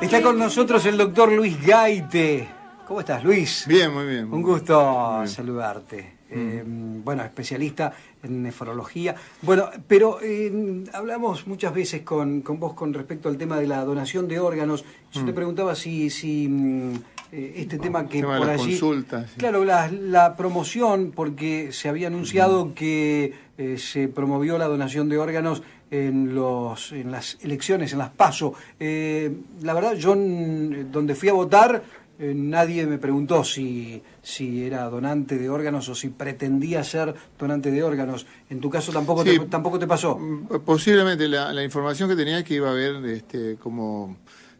Está con nosotros el doctor Luis Gaite. ¿Cómo estás, Luis? Bien, muy bien. Un gusto saludarte. Eh, mm. bueno, especialista en nefrología. Bueno, pero eh, hablamos muchas veces con, vos con respecto al tema de la donación de órganos. Yo te mm. preguntaba si, si mm, eh, este tema que por allí. Claro, la, la, promoción, porque se había anunciado mm. que eh, se promovió la donación de órganos en, los, en las elecciones, en las PASO. Eh, la verdad, yo donde fui a votar, nadie me preguntó si, era donante de órganos o si pretendía ser donante de órganos. En tu caso tampoco, te, tampoco te pasó. Mm, posiblemente la, la, información que tenía es que iba a haber este, como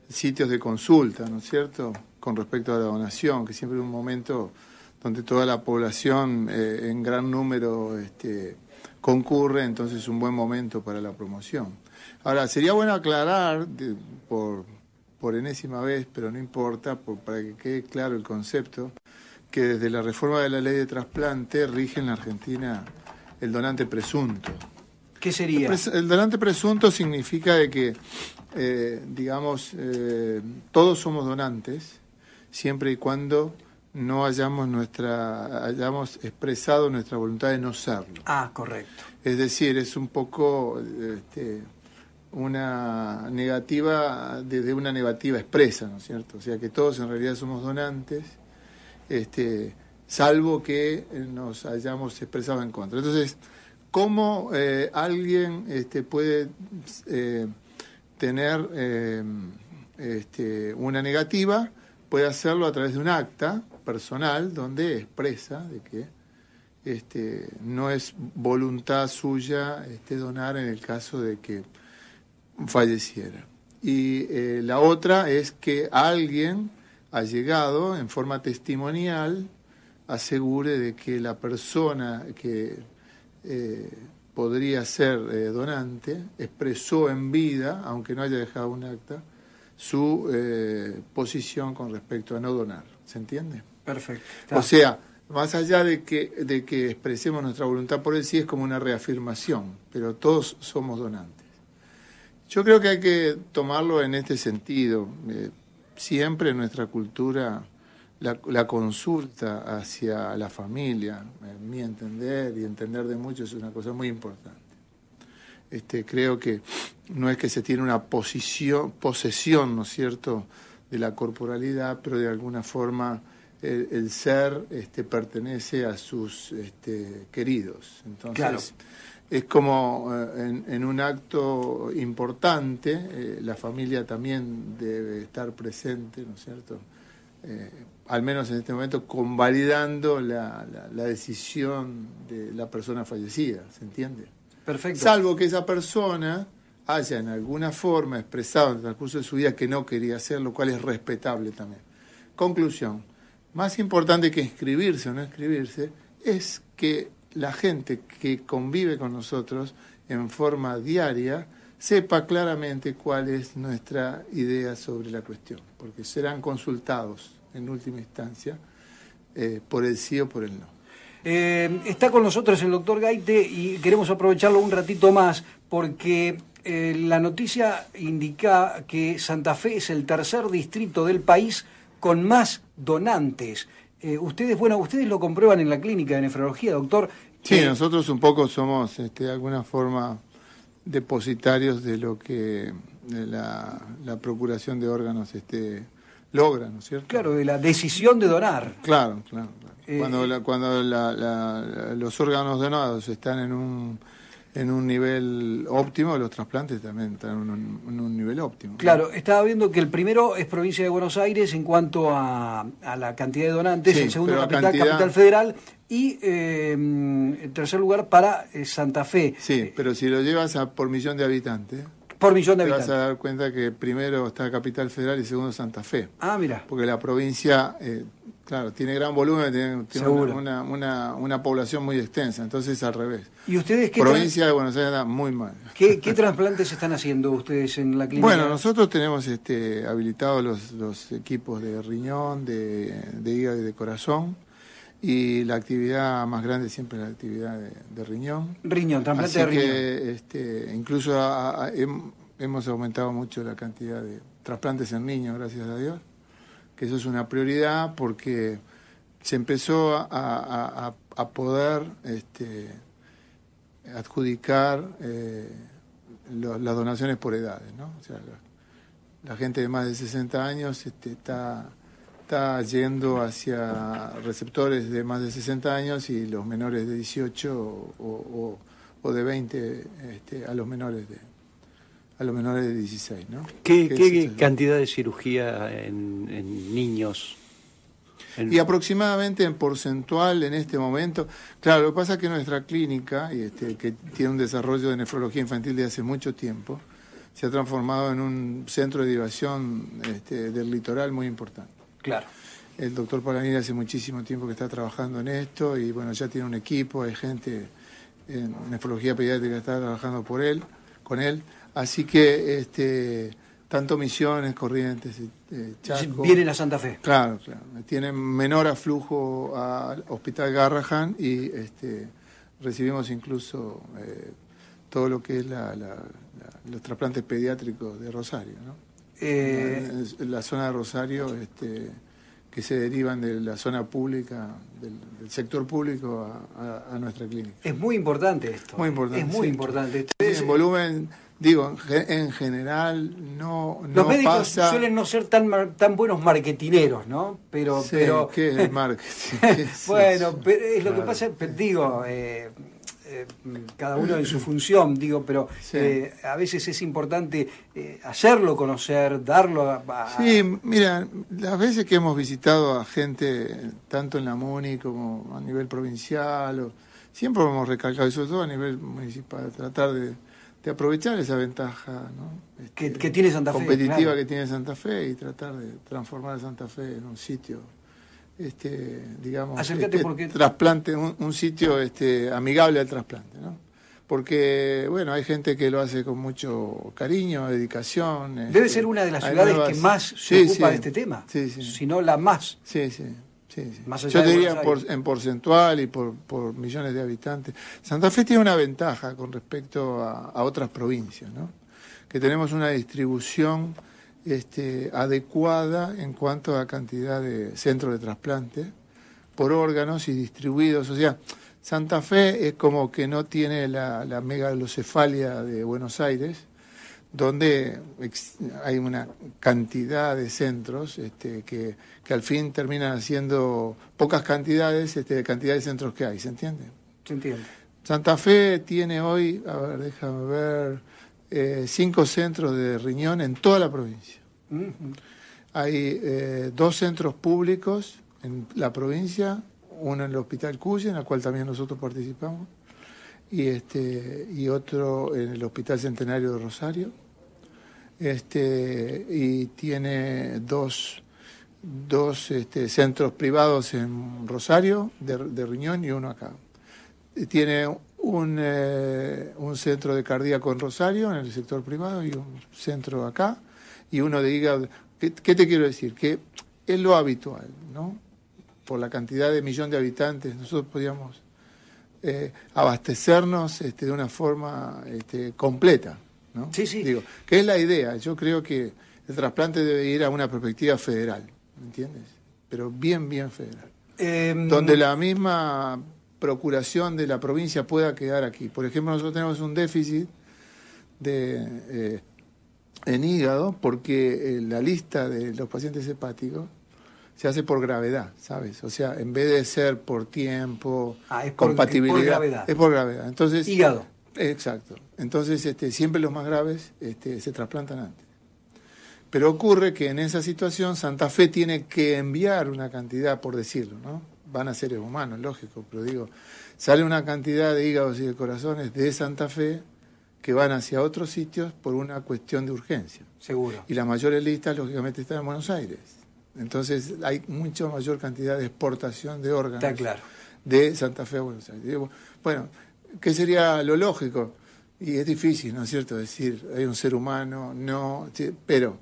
sitios de consulta, ¿no es cierto?, con respecto a la donación, que siempre es un momento donde toda la población eh, en gran número este, concurre, entonces es un buen momento para la promoción. Ahora, sería bueno aclarar, por, por enésima vez, pero no importa, para que quede claro el concepto, que desde la reforma de la ley de trasplante rige en la Argentina el donante presunto. ¿Qué sería? El donante presunto significa de que, eh, digamos, eh, todos somos donantes, siempre y cuando no hayamos nuestra hayamos expresado nuestra voluntad de no serlo. Ah, correcto. Es decir, es un poco este, una negativa desde una negativa expresa, ¿no es cierto? O sea que todos en realidad somos donantes, este, salvo que nos hayamos expresado en contra. Entonces, ¿Cómo eh, alguien este, puede eh, tener eh, este, una negativa? Puede hacerlo a través de un acta personal donde expresa de que este, no es voluntad suya donar en el caso de que falleciera. Y la otra es que alguien ha llegado en forma testimonial asegure de que la persona que eh, podría ser eh, donante, expresó en vida, aunque no haya dejado un acta, su eh, posición con respecto a no donar. ¿Se entiende? Perfecto. O sea, más allá de que, de que expresemos nuestra voluntad por él, sí es como una reafirmación, pero todos somos donantes. Yo creo que hay que tomarlo en este sentido. siempre en nuestra cultura la, consulta hacia la familia, mi entender y entender de muchos, es una cosa muy importante. Este, creo que no es que se tiene una posición, posesión, ¿no es cierto?, de la corporalidad, pero de alguna forma el, ser este, pertenece a sus este, queridos. Entonces, es como eh, en, un acto importante, eh, la familia también debe estar presente, ¿no es cierto?, eh, al menos en este momento, convalidando la, decisión de la persona fallecida, ¿se entiende? Perfecto. Salvo que esa persona haya en alguna forma expresado en el transcurso de su vida que no quería hacer, lo cual es respetable también. Conclusión, más importante que inscribirse o no inscribirse es que la gente que convive con nosotros en forma diaria, sepa claramente cuál es nuestra idea sobre la cuestión, porque serán consultados en última instancia eh, por el sí o por el no. Eh, está con nosotros el doctor Gaite y queremos aprovecharlo un ratito más porque eh, la noticia indica que Santa Fe es el tercer distrito del país con más donantes. ustedes, bueno, ustedes lo comprueban en la clínica de nefrología, doctor. Sí, nosotros un poco somos, este, de alguna forma, depositarios de lo que la, Procuración de Órganos este, logra, cierto? Claro, de la decisión de donar. Claro, claro. Eh, cuando los órganos donados están en un en un nivel óptimo, los trasplantes también están en un, nivel óptimo. Claro, estaba viendo que el primero es provincia de Buenos Aires en cuanto a, la cantidad de donantes, el segundo es capital federal y eh, en tercer lugar para eh, Santa Fe. Sí, pero si lo llevas a por millón de habitantes. Por millón de habitantes. vas a dar cuenta que primero está Capital Federal y segundo Santa Fe. Ah, mira. Porque la provincia eh, Claro, tiene gran volumen, tiene, una, población muy extensa, entonces al revés. ¿Y ustedes qué Provincia de Buenos Aires anda muy mal. ¿Qué, trasplantes están haciendo ustedes en la clínica? Bueno, nosotros tenemos este, habilitados los, equipos de riñón, de, de, hígado y de corazón. Y la actividad más grande siempre es la actividad de, riñón. Riñón, trasplante de riñón. Que, este, incluso hemos aumentado mucho la cantidad de trasplantes en niños, gracias a Dios que eso es una prioridad porque se empezó a, poder este, adjudicar eh, las donaciones por edades, ¿no? O sea, la, gente de más de 60 años este, está, está yendo hacia receptores de más de 60 años y los menores de 18 o, de 20 este, a los menores de a los menores de 16, ¿no? ¿Qué, cantidad de cirugía en, niños? Y aproximadamente en porcentual en este momento, claro, lo que pasa es que nuestra clínica, este, que tiene un desarrollo de nefrología infantil de hace mucho tiempo, se ha transformado en un centro de derivación este, del litoral muy importante. Claro. El doctor Palanir hace muchísimo tiempo que está trabajando en esto y bueno, ya tiene un equipo, hay gente en nefrología pediátrica que está trabajando por él, con él. Así que este, tanto Misiones, Corrientes, eh, Chaco. Vienen a Santa Fe. Claro, claro. Tienen menor aflujo al Hospital Garrahan y este, recibimos incluso eh, todo lo que es los trasplantes pediátricos de Rosario, ¿no? Eh, la zona de Rosario, este, que se derivan de la zona pública, del, sector público a, nuestra clínica. Es muy importante esto. Muy importante. Es muy importante. Es El volumen Digo, en, general no, Los médicos suelen no ser tan, tan buenos marketineros, ¿no? Pero, pero... ¿qué es el marketing? bueno, pero es lo que pasa, digo, eh, eh, cada uno en su función, digo, pero eh, a veces es importante hacerlo conocer, darlo a, Sí, mira, las veces que hemos visitado a gente, tanto en la MUNI como a nivel provincial, o, siempre hemos recalcado, eso todo a nivel municipal, tratar de de aprovechar esa ventaja ¿no? que, tiene Santa Fe, competitiva que tiene Santa Fe y tratar de transformar a Santa Fe en un sitio este digamos este, trasplante un, sitio este amigable al trasplante ¿no? porque bueno hay gente que lo hace con mucho cariño dedicación debe este, ser una de las ciudades que más se ocupa de este tema si no la más sí yo diría en porcentual y por, millones de habitantes. Santa Fe tiene una ventaja con respecto a, otras provincias, ¿no? que tenemos una distribución este, adecuada en cuanto a cantidad de centros de trasplante por órganos y distribuidos. O sea, Santa Fe es como que no tiene la, la megalocefalia de Buenos Aires, donde hay una cantidad de centros este, que, al fin terminan haciendo pocas cantidades este, de cantidad de centros que hay, ¿se entiende? Se entiende. Santa Fe tiene hoy, a ver, déjame ver, eh, cinco centros de riñón en toda la provincia. Hay eh, dos centros públicos en la provincia, uno en el Hospital Cuyo, en el cual también nosotros participamos, y, este, y otro en el Hospital Centenario de Rosario. Este, y tiene dos, este, centros privados en Rosario de, riñón y uno acá. Tiene eh, un, centro de cardíaco en Rosario, en el sector privado, y un centro acá, y uno de hígado. qué te quiero decir? Que es lo habitual, ¿no? Por la cantidad de millón de habitantes, nosotros podíamos eh, abastecernos este, de una forma este, completa. ¿no? Sí, sí. Digo, que es la idea. Yo creo que el trasplante debe ir a una perspectiva federal, ¿me ¿entiendes? Pero bien, bien federal. Em, donde la misma procuración de la provincia pueda quedar aquí. Por ejemplo, nosotros tenemos un déficit de, eh, en hígado porque eh, la lista de los pacientes hepáticos se hace por gravedad, ¿sabes? O sea, en vez de ser por tiempo, ah, es por, compatibilidad, por gravedad. Es por gravedad. Entonces, Hígado. Exacto. Entonces, este, siempre los más graves este, se trasplantan antes. Pero ocurre que en esa situación Santa Fe tiene que enviar una cantidad, por decirlo, ¿no? Van a seres humanos, lógico, pero digo, sale una cantidad de hígados y de corazones de Santa Fe que van hacia otros sitios por una cuestión de urgencia. Seguro. Y las mayores listas, lógicamente, están en Buenos Aires. Entonces hay mucha mayor cantidad de exportación de órganos de Santa Fe a Buenos Aires. Bueno, ¿qué sería lo lógico? Y es difícil, ¿no es cierto? Decir, hay un ser humano, no, pero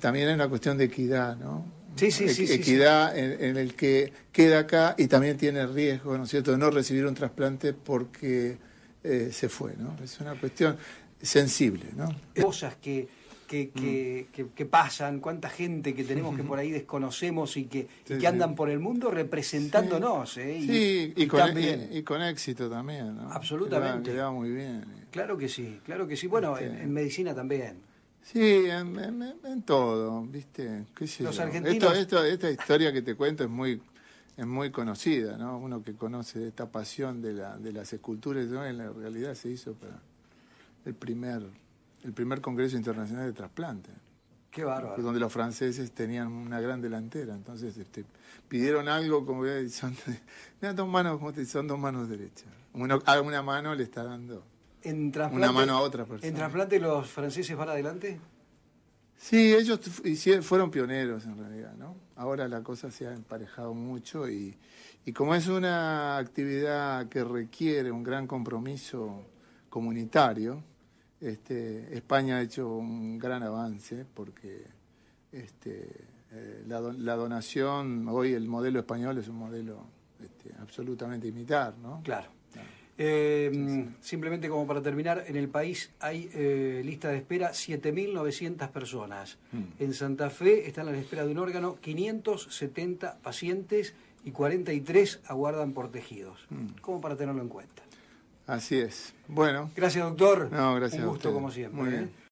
también hay una cuestión de equidad, ¿no? Sí, sí, sí. Equidad En, el que queda acá y también tiene riesgo, ¿no es cierto?, de no recibir un trasplante porque eh, se fue, ¿no? Es una cuestión sensible, ¿no? Cosas que Mm. que, pasan, cuánta gente que tenemos que por ahí desconocemos y que, andan por el mundo representándonos. Sí, ¿eh? e- y, y, con, éxito también. Absolutamente. muy bien. Claro que sí, claro que sí. Bueno, en, este medicina también. Sí, en, todo, ¿viste? ¿Qué Los esta historia que te cuento es muy es muy conocida, ¿no? Uno que conoce esta pasión de, las esculturas, en la realidad se hizo para el primer el primer Congreso Internacional de Trasplante. Qué bárbaro. Donde los franceses tenían una gran delantera. Entonces este, pidieron algo como son, dos manos, son dos manos derechas. Uno, a una mano le está dando una mano a otra persona. ¿En trasplante los franceses van adelante? Sí, ellos fueron pioneros en realidad, ¿no? Ahora la cosa se ha emparejado mucho y como es una actividad que requiere un gran compromiso comunitario, este, España ha hecho un gran avance porque este, eh, la, donación, hoy el modelo español es un modelo este, absolutamente imitar, ¿no? Claro. Em, simplemente como para terminar, en el país hay eh, lista de espera 7.900 personas. Mm. En Santa Fe están a la espera de un órgano 570 pacientes y 43 aguardan por tejidos. Mm. Como para tenerlo en cuenta. Así es. Bueno. Gracias, doctor. No, gracias. Un gusto, como siempre. Muy ¿eh? bien.